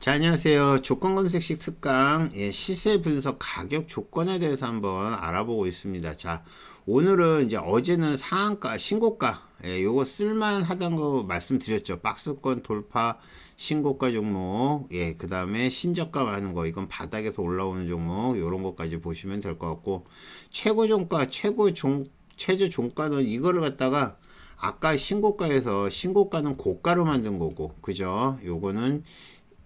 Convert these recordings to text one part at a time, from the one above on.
자 안녕하세요 조건검색식 특강 예, 시세 분석 가격 조건에 대해서 한번 알아보고 있습니다 자 오늘은 이제 어제는 상한가 신고가 예, 요거 쓸만하다는 거 말씀드렸죠 박스권 돌파 신고가 종목 예, 그 다음에 신저가 많은 거 이건 바닥에서 올라오는 종목 요런 것까지 보시면 될 것 같고 최고 종가 최고 종 최저 종가는 이거를 갖다가 아까 신고가에서 신고가는 고가로 만든 거고 그죠 요거는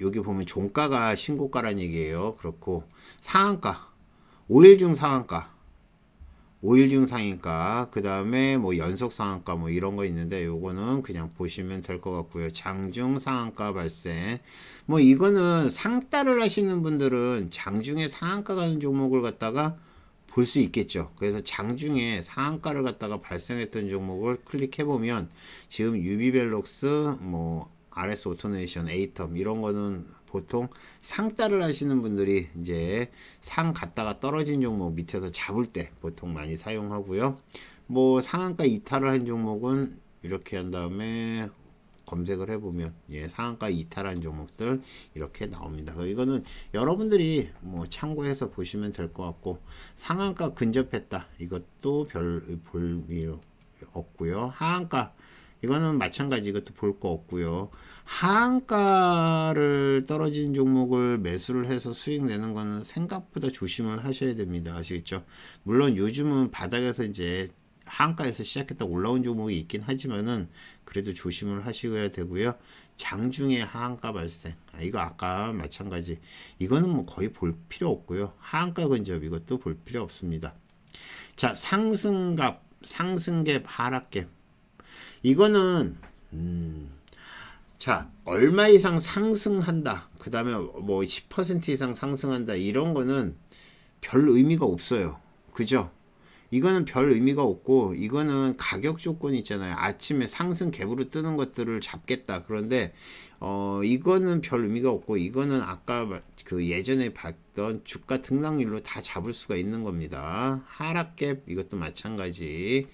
여기 보면 종가가 신고가란 얘기예요. 그렇고 상한가 5일 중 상한가 5일 중상인가그 다음에 뭐 연속 상한가 뭐 이런 거 있는데 요거는 그냥 보시면 될 것 같고요. 장중 상한가 발생 뭐 이거는 상따를 하시는 분들은 장중에 상한가 가는 종목을 갖다가 볼 수 있겠죠. 그래서 장중에 상한가를 갖다가 발생했던 종목을 클릭해보면 지금 유비벨록스 뭐 RS 오토네이션, 에이텀 이런 거는 보통 상따를 하시는 분들이 이제 상 갔다가 떨어진 종목 밑에서 잡을 때 보통 많이 사용하고요. 뭐 상한가 이탈을 한 종목은 이렇게 한 다음에 검색을 해보면 예, 상한가 이탈한 종목들 이렇게 나옵니다. 이거는 여러분들이 뭐 참고해서 보시면 될 것 같고 상한가 근접했다 이것도 별 볼 일 없고요. 하한가 이거는 마찬가지 이것도 볼 거 없고요. 하한가를 떨어진 종목을 매수를 해서 수익 내는 거는 생각보다 조심을 하셔야 됩니다. 아시겠죠? 물론 요즘은 바닥에서 이제 하한가에서 시작했다 올라온 종목이 있긴 하지만은 그래도 조심을 하셔야 되고요. 장중에 하한가 발생. 아, 이거 아까 마찬가지. 이거는 뭐 거의 볼 필요 없고요. 하한가 근접 이것도 볼 필요 없습니다. 자, 상승갑, 상승갭, 하락갭. 이거는 음, 자 얼마 이상 상승한다 그 다음에 뭐 10% 이상 상승한다 이런 거는 별 의미가 없어요 그죠 이거는 별 의미가 없고 이거는 가격 조건 있잖아요 아침에 상승 갭으로 뜨는 것들을 잡겠다 그런데 어 이거는 별 의미가 없고 이거는 아까 그 예전에 봤던 주가 등락률로 다 잡을 수가 있는 겁니다 하락갭 이것도 마찬가지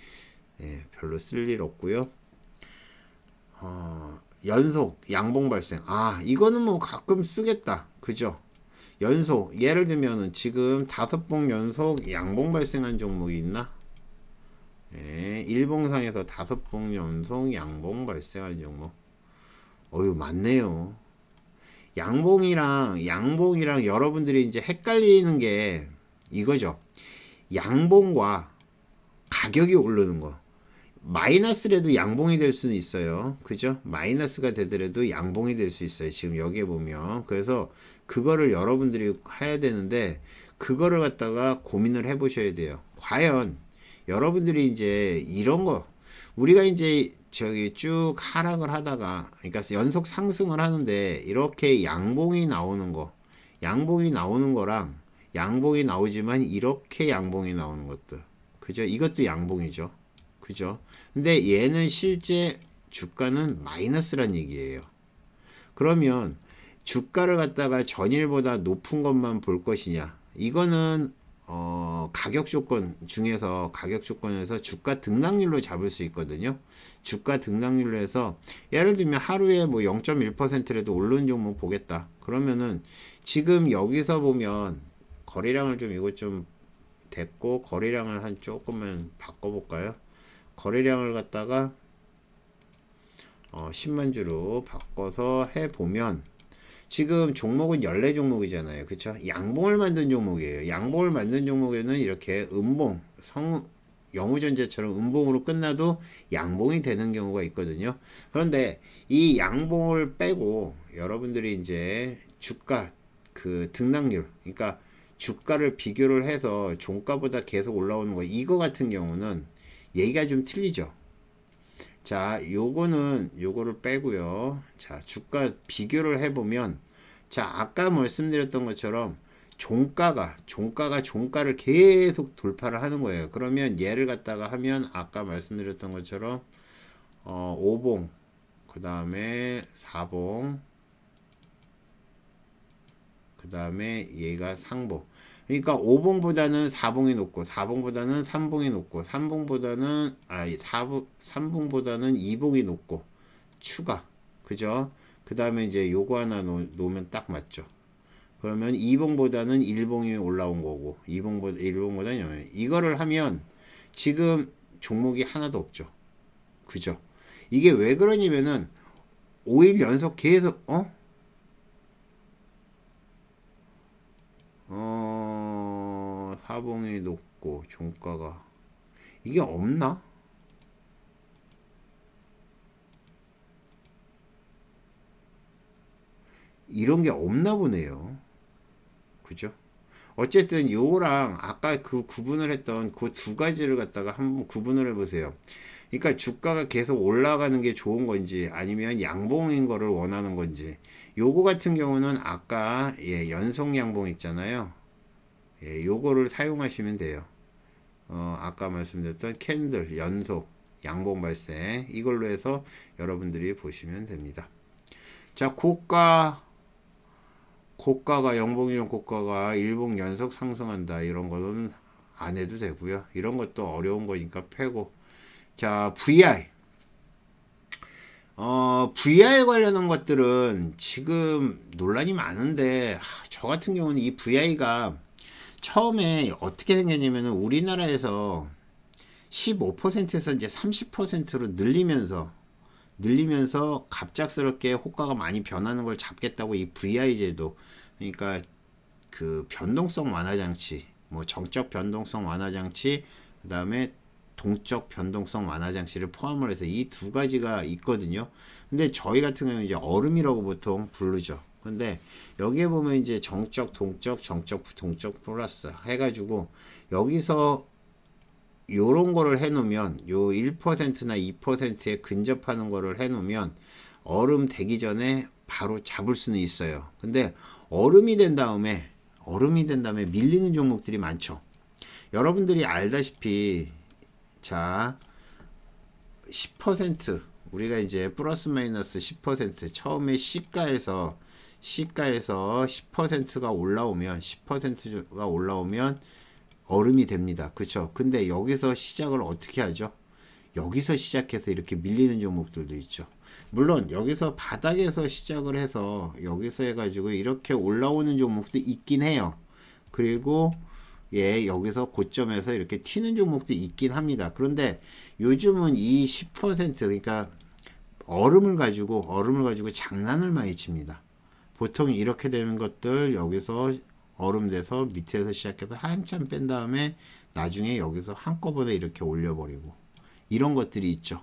예, 별로 쓸 일 없고요. 어, 연속 양봉 발생. 아, 이거는 뭐 가끔 쓰겠다. 그죠? 연속 예를 들면은 지금 다섯 봉 연속 양봉 발생한 종목이 있나? 예, 일봉상에서 다섯 봉 연속 양봉 발생한 종목. 어유 많네요. 양봉이랑 양봉이랑 여러분들이 이제 헷갈리는 게 이거죠. 양봉과 가격이 오르는 거. 마이너스라도 양봉이 될 수는 있어요. 그죠? 마이너스가 되더라도 양봉이 될 수 있어요. 지금 여기에 보면. 그래서 그거를 여러분들이 해야 되는데 그거를 갖다가 고민을 해 보셔야 돼요. 과연 여러분들이 이제 이런 거 우리가 이제 저기 쭉 하락을 하다가 그러니까 연속 상승을 하는데 이렇게 양봉이 나오는 거 양봉이 나오는 거랑 양봉이 나오지만 이렇게 양봉이 나오는 것들 그죠? 이것도 양봉이죠. 그죠? 근데 얘는 실제 주가는 마이너스란 얘기예요. 그러면 주가를 갖다가 전일보다 높은 것만 볼 것이냐? 이거는 어, 가격 조건 중에서 가격 조건에서 주가 등락률로 잡을 수 있거든요. 주가 등락률로 해서 예를 들면 하루에 뭐 0.1%라도 오른 종목 보겠다. 그러면은 지금 여기서 보면 거래량을 좀 이거 좀 됐고 거래량을 한 조금만 바꿔볼까요? 거래량을 갖다가 어, 10만 주로 바꿔서 해보면 지금 종목은 14종목이잖아요. 그쵸? 양봉을 만든 종목이에요. 양봉을 만든 종목에는 이렇게 음봉, 성, 영우전제처럼 음봉으로 끝나도 양봉이 되는 경우가 있거든요. 그런데 이 양봉을 빼고 여러분들이 이제 주가, 그 등락률, 그러니까 주가를 비교를 해서 종가보다 계속 올라오는 거, 이거 같은 경우는 얘기가 좀 틀리죠. 자, 요거는 요거를 빼고요. 자, 주가 비교를 해보면 자, 아까 말씀드렸던 것처럼 종가가 종가가 종가를 계속 돌파를 하는 거예요. 그러면 얘를 갖다가 하면 아까 말씀드렸던 것처럼 어, 5봉 그 다음에 4봉 그 다음에 얘가 상봉 그러니까 5봉보다는 4봉이 높고 4봉보다는 3봉이 높고 3봉보다는 아 4봉 3봉보다는 2봉이 높고 추가 그죠? 그 다음에 이제 요거 하나 놓, 놓으면 딱 맞죠. 그러면 2봉보다는 1봉이 올라온 거고 2봉보다 1봉보다는 0. 이거를 하면 지금 종목이 하나도 없죠. 그죠? 이게 왜 그러냐면은 5일 연속 계속 어? 어, 사봉이 높고 종가가 이게 없나? 이런 게 없나 보네요. 그죠? 어쨌든 요랑 거 아까 그 구분을 했던 그 두 가지를 갖다가 한번 구분을 해보세요. 그러니까 주가가 계속 올라가는 게 좋은 건지 아니면 양봉인 거를 원하는 건지 요거 같은 경우는 아까 예, 연속 양봉 있잖아요. 예, 요거를 사용하시면 돼요. 어, 아까 말씀드렸던 캔들 연속 양봉 발생 이걸로 해서 여러분들이 보시면 됩니다. 자, 고가 고가가 영봉용 이 고가가 일봉 연속 상승한다 이런 거는 안 해도 되고요. 이런 것도 어려운 거니까 패고 자 VI 어, VI 관련한 것들은 지금 논란이 많은데 하, 저 같은 경우는 이 VI가 처음에 어떻게 생겼냐면 우리나라에서 15%에서 이제 30%로 늘리면서 늘리면서 갑작스럽게 효과가 많이 변하는 걸 잡겠다고 이 VI 제도 그러니까 그 변동성 완화 장치 뭐 정적 변동성 완화 장치 그다음에 동적 변동성 완화 장치를 포함을 해서 이 두 가지가 있거든요. 근데 저희 같은 경우는 이제 얼음이라고 보통 부르죠. 근데 여기에 보면 이제 정적, 동적, 정적, 동적 플러스 해가지고 여기서 요런 거를 해놓으면 요 1%나 2%에 근접하는 거를 해놓으면 얼음 되기 전에 바로 잡을 수는 있어요. 근데 얼음이 된 다음에 얼음이 된 다음에 밀리는 종목들이 많죠. 여러분들이 알다시피 자 10% 우리가 이제 플러스 마이너스 10% 처음에 시가에서 시가에서 10%가 올라오면 10%가 올라오면 얼음이 됩니다. 그렇죠 근데 여기서 시작을 어떻게 하죠? 여기서 시작해서 이렇게 밀리는 종목들도 있죠. 물론 여기서 바닥에서 시작을 해서 여기서 해가지고 이렇게 올라오는 종목도 있긴 해요. 그리고 예, 여기서 고점에서 이렇게 튀는 종목도 있긴 합니다. 그런데 요즘은 이 10% 그러니까 얼음을 가지고 얼음을 가지고 장난을 많이 칩니다. 보통 이렇게 되는 것들 여기서 얼음 돼서 밑에서 시작해서 한참 뺀 다음에 나중에 여기서 한꺼번에 이렇게 올려버리고 이런 것들이 있죠.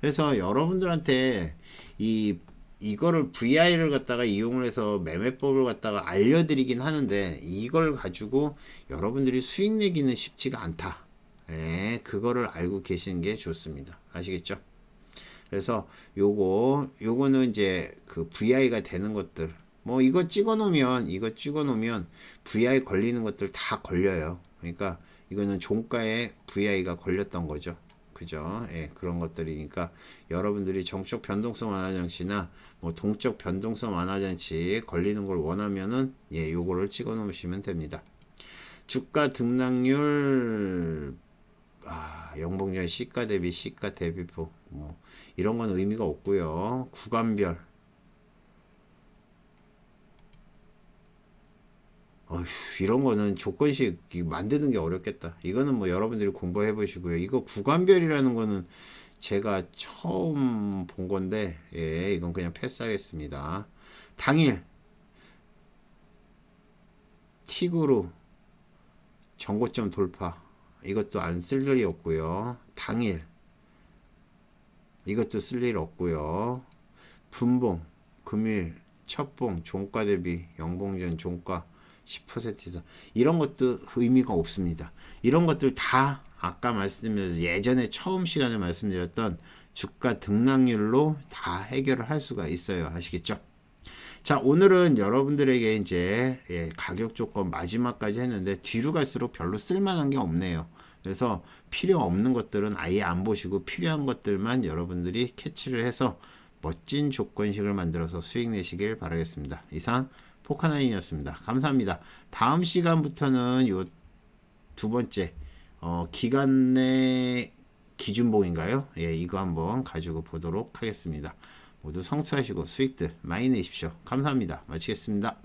그래서 여러분들한테 이 이거를 VI를 갖다가 이용을 해서 매매법을 갖다가 알려드리긴 하는데 이걸 가지고 여러분들이 수익 내기는 쉽지가 않다. 예, 그거를 알고 계시는 게 좋습니다. 아시겠죠? 그래서 요거 요거는 이제 그 VI가 되는 것들 뭐 이거 찍어 놓으면 이거 찍어 놓으면 VI 걸리는 것들 다 걸려요. 그러니까 이거는 종가에 VI가 걸렸던 거죠. 그죠? 예, 그런 것들이니까 여러분들이 정적 변동성 완화 장치나 뭐 동적 변동성 완화 장치 걸리는 걸 원하면은 예, 요거를 찍어 놓으시면 됩니다. 주가 등락률 아, 영봉전 시가 대비 시가 대비뭐 이런 건 의미가 없고요. 구간별 이런 거는 조건식 만드는 게 어렵겠다. 이거는 뭐 여러분들이 공부해 보시고요. 이거 구간별이라는 거는 제가 처음 본 건데 예, 이건 그냥 패스하겠습니다. 당일 틱으로 전고점 돌파 이것도 안 쓸 일이 없고요. 당일 이것도 쓸 일 없고요. 분봉 금일 첫봉 종가 대비 영봉전 종가 10% 이상 이런 것도 의미가 없습니다. 이런 것들 다 아까 말씀드린 예전에 처음 시간에 말씀드렸던 주가 등락률로 다 해결을 할 수가 있어요. 아시겠죠? 자 오늘은 여러분들에게 이제 예, 가격 조건 마지막까지 했는데 뒤로 갈수록 별로 쓸만한 게 없네요. 그래서 필요 없는 것들은 아예 안 보시고 필요한 것들만 여러분들이 캐치를 해서 멋진 조건식을 만들어서 수익 내시길 바라겠습니다. 이상 포카나인이었습니다. 감사합니다. 다음 시간부터는 요 두 번째 어, 기간 내 기준봉인가요? 예, 이거 한번 가지고 보도록 하겠습니다. 모두 성취하시고 수익들 많이 내십시오. 감사합니다. 마치겠습니다.